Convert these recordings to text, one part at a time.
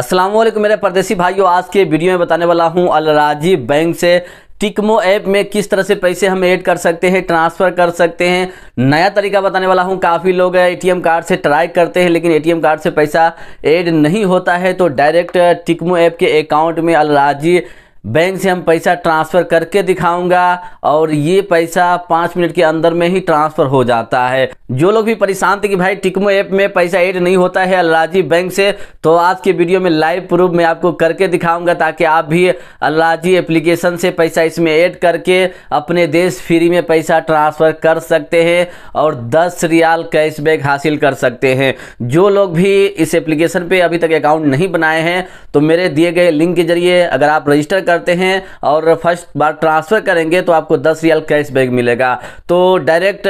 असलम मेरे परदेसी भाइयों आज के वीडियो में बताने वाला हूँ अलराजी बैंक से टिकमो ऐप में किस तरह से पैसे हम ऐड कर सकते हैं ट्रांसफ़र कर सकते हैं नया तरीका बताने वाला हूं काफ़ी लोग एटीएम कार्ड से ट्राई करते हैं लेकिन एटीएम कार्ड से पैसा ऐड नहीं होता है तो डायरेक्ट टिकमो ऐप के अकाउंट में अलराजी बैंक से हम पैसा ट्रांसफ़र करके दिखाऊंगा और ये पैसा पाँच मिनट के अंदर में ही ट्रांसफ़र हो जाता है जो लोग भी परेशान थे कि भाई टिकमो ऐप में पैसा ऐड नहीं होता है अल्लाजी बैंक से तो आज के वीडियो में लाइव प्रूफ मैं आपको करके दिखाऊंगा ताकि आप भी अल्लाजी एप्लीकेशन से पैसा इसमें ऐड करके अपने देश फ्री में पैसा ट्रांसफ़र कर सकते हैं और दस रियाल कैशबैक हासिल कर सकते हैं जो लोग भी इस एप्लीकेशन पर अभी तक अकाउंट नहीं बनाए हैं तो मेरे दिए गए लिंक के जरिए अगर आप रजिस्टर करते हैं और फर्स्ट बार ट्रांसफ़र करेंगे तो आपको दस रियल कैश कैशबैक मिलेगा तो डायरेक्ट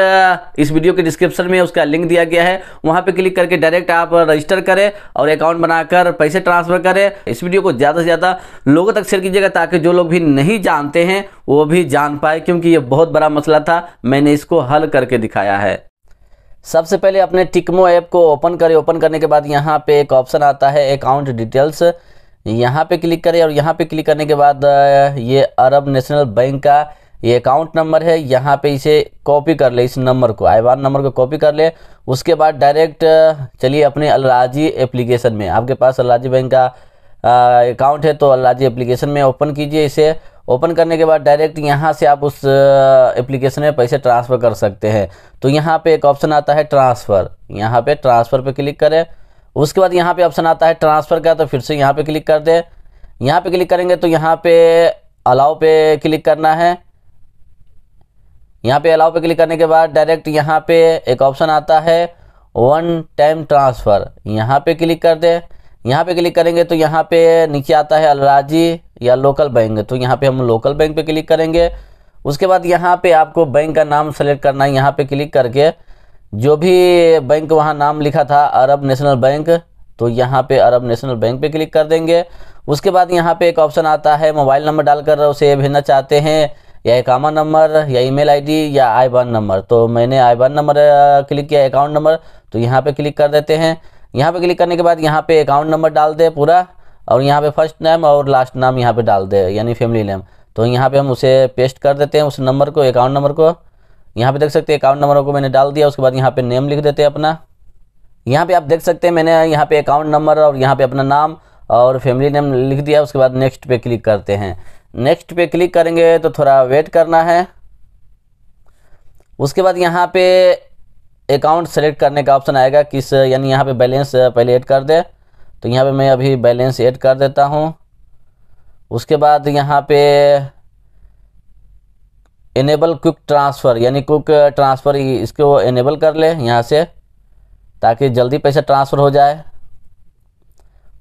इस वीडियो के डिस्क्रिप्शन में उसका लिंक दिया गया है वहां पे क्लिक करके डायरेक्ट आप रजिस्टर करें और अकाउंट बनाकर पैसे ट्रांसफ़र करें इस वीडियो को ज़्यादा से ज़्यादा लोगों तक शेयर कीजिएगा ताकि जो लोग भी नहीं जानते हैं वो भी जान पाए क्योंकि ये बहुत बड़ा मसला था मैंने इसको हल करके दिखाया है सबसे पहले अपने टिकमो ऐप को ओपन करें ओपन करने के बाद यहाँ पे एक ऑप्शन आता है अकाउंट डिटेल्स यहाँ पे क्लिक करें और यहाँ पे क्लिक करने के बाद ये अरब नेशनल बैंक का ये अकाउंट नंबर है यहाँ पे इसे कॉपी कर ले इस नंबर को आई नंबर को कॉपी कर ले उसके बाद डायरेक्ट चलिए अपने अलराजी एप्लीकेशन में आपके पास अलराजी बैंक का अकाउंट है तो अलराजी एप्लीकेशन में ओपन कीजिए इसे ओपन करने के बाद डायरेक्ट यहाँ से आप उस एप्लीकेशन में पैसे ट्रांसफ़र कर सकते हैं तो यहाँ पर एक ऑप्शन आता है ट्रांसफ़र यहाँ पर ट्रांसफ़र पर क्लिक करें उसके बाद यहाँ पे ऑप्शन आता है ट्रांसफ़र का तो फिर से यहाँ पे क्लिक कर दे यहाँ पे क्लिक करेंगे तो यहाँ पे अलाउ पे क्लिक करना है यहाँ पे अलाउ पे क्लिक करने के बाद डायरेक्ट यहाँ पे एक ऑप्शन आता है वन टाइम ट्रांसफ़र यहाँ पे क्लिक कर दें यहाँ पे क्लिक करेंगे तो यहाँ पे नीचे आता है अलराजी या लोकल बैंक तो यहाँ पे हम लोकल बैंक पे क्लिक करेंगे उसके बाद यहाँ पे आपको बैंक का नाम सेलेक्ट करना है यहाँ पे क्लिक करके जो भी बैंक वहाँ नाम लिखा था अरब नेशनल बैंक तो यहाँ पे अरब नेशनल बैंक पे क्लिक कर देंगे उसके बाद यहाँ पे एक ऑप्शन आता है मोबाइल नंबर डालकर उसे भेजना चाहते हैं या एकामा नंबर या ईमेल आईडी या वन नंबर तो मैंने वन नंबर क्लिक किया अकाउंट नंबर तो यहाँ पे क्लिक कर देते हैं यहाँ पे क्लिक करने के बाद यहाँ पे अकाउंट नंबर डाल दे पूरा और यहाँ पे फर्स्ट नेम और लास्ट नाम यहाँ पे डाल दे यानी फैमिली नेम तो यहाँ पे हम उसे पेस्ट कर देते हैं उस नंबर को अकाउंट नंबर को यहाँ पे देख सकते हैं अकाउंट नंबर को मैंने डाल दिया उसके बाद यहाँ पे नेम लिख देते हैं अपना यहाँ पे आप देख सकते हैं मैंने यहाँ पे अकाउंट नंबर और यहाँ पे अपना नाम और फैमिली नेम लिख दिया उसके बाद नेक्स्ट पे क्लिक करते हैं नेक्स्ट पे क्लिक करेंगे तो थोड़ा वेट करना है उसके बाद यहाँ पे अकाउंट सेलेक्ट करने का ऑप्शन आएगा किस यानी यहाँ पे बैलेंस पहले ऐड कर दे तो यहाँ पे मैं अभी बैलेंस ऐड कर देता हूँ उसके बाद यहाँ पे इनेबल क्विक ट्रांसफ़र यानी क्विक ट्रांसफ़र uh, इसको इनेबल कर ले यहाँ से ताकि जल्दी पैसा ट्रांसफ़र हो जाए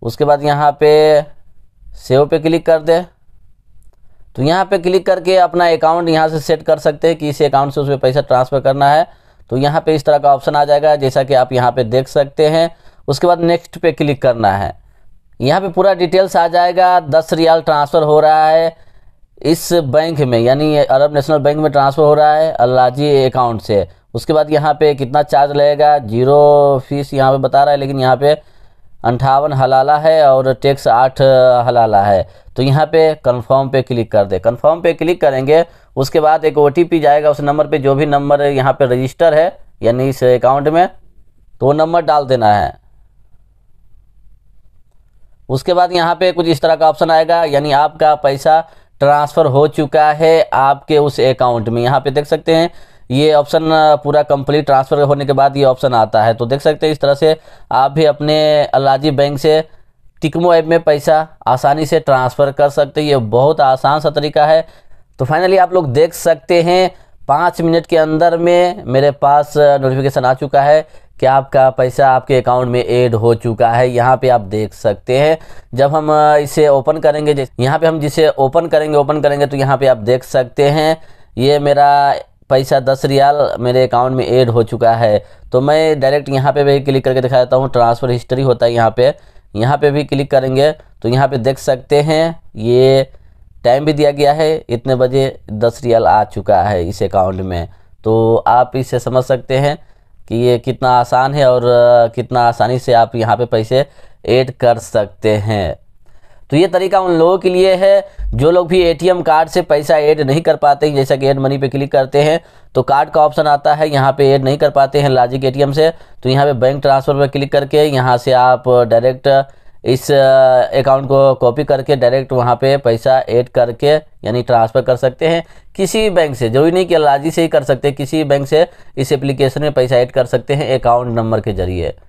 उसके बाद यहाँ पे सेव पे क्लिक कर दे तो यहाँ पे क्लिक करके अपना अकाउंट यहाँ से सेट कर सकते हैं कि इस अकाउंट से उसमें पैसा ट्रांसफ़र करना है तो यहाँ पे इस तरह का ऑप्शन आ जाएगा जैसा कि आप यहाँ पे देख सकते हैं उसके बाद नेक्स्ट पे क्लिक करना है यहाँ पे पूरा डिटेल्स आ जाएगा दस रियाल ट्रांसफ़र हो रहा है इस बैंक में यानी अरब नेशनल बैंक में ट्रांसफ़र हो रहा है अलाजी अकाउंट से उसके बाद यहाँ पे कितना चार्ज लगेगा जीरो फीस यहाँ पे बता रहा है लेकिन यहाँ पे अंठावन हलाला है और टैक्स आठ हलाला है तो यहाँ पे कंफर्म पे क्लिक कर दे कंफर्म पे क्लिक करेंगे उसके बाद एक ओ जाएगा उस नंबर पे जो भी नंबर यहाँ पे रजिस्टर है यानी इस अकाउंट में तो वो नंबर डाल देना है उसके बाद यहाँ पे कुछ इस तरह का ऑप्शन आएगा यानी आपका पैसा ट्रांसफ़र हो चुका है आपके उस अकाउंट में यहाँ पे देख सकते हैं ये ऑप्शन पूरा कंप्लीट ट्रांसफ़र होने के बाद ये ऑप्शन आता है तो देख सकते हैं इस तरह से आप भी अपने अलाजी बैंक से टिकमो ऐप में पैसा आसानी से ट्रांसफ़र कर सकते हैं ये बहुत आसान सा तरीका है तो फाइनली आप लोग देख सकते हैं पाँच मिनट के अंदर में मेरे पास नोटिफिकेशन आ चुका है कि आपका पैसा आपके अकाउंट में ऐड हो चुका है यहाँ पे आप देख सकते हैं जब हम इसे ओपन करेंगे जैसे यहाँ पे हम जिसे ओपन करेंगे ओपन करेंगे तो यहाँ पे आप देख सकते हैं ये मेरा पैसा दस रियाल मेरे अकाउंट में ऐड हो चुका है तो मैं डायरेक्ट यहाँ पे भी क्लिक करके दिखा देता हूँ ट्रांसफ़र हिस्ट्री होता है यहाँ पे यहाँ पे भी क्लिक करेंगे तो यहाँ पे देख सकते हैं ये टाइम भी दिया गया है इतने बजे दस रियाल आ चुका है इस अकाउंट में तो आप इसे समझ सकते हैं कि ये कितना आसान है और कितना आसानी से आप यहाँ पे पैसे ऐड कर सकते हैं तो ये तरीका उन लोगों के लिए है जो लोग भी एटीएम कार्ड से पैसा ऐड नहीं कर पाते जैसा कि एड मनी पे क्लिक करते हैं तो कार्ड का ऑप्शन आता है यहाँ पे ऐड नहीं कर पाते हैं लॉजिक एटीएम से तो यहाँ पे बैंक ट्रांसफ़र पर क्लिक करके यहाँ से आप डायरेक्ट इस अकाउंट को कॉपी करके डायरेक्ट वहाँ पे पैसा ऐड करके यानी ट्रांसफ़र कर सकते हैं किसी बैंक से जो भी नहीं कि लाजी से ही कर सकते किसी बैंक से इस एप्लीकेशन में पैसा ऐड कर सकते हैं अकाउंट नंबर के ज़रिए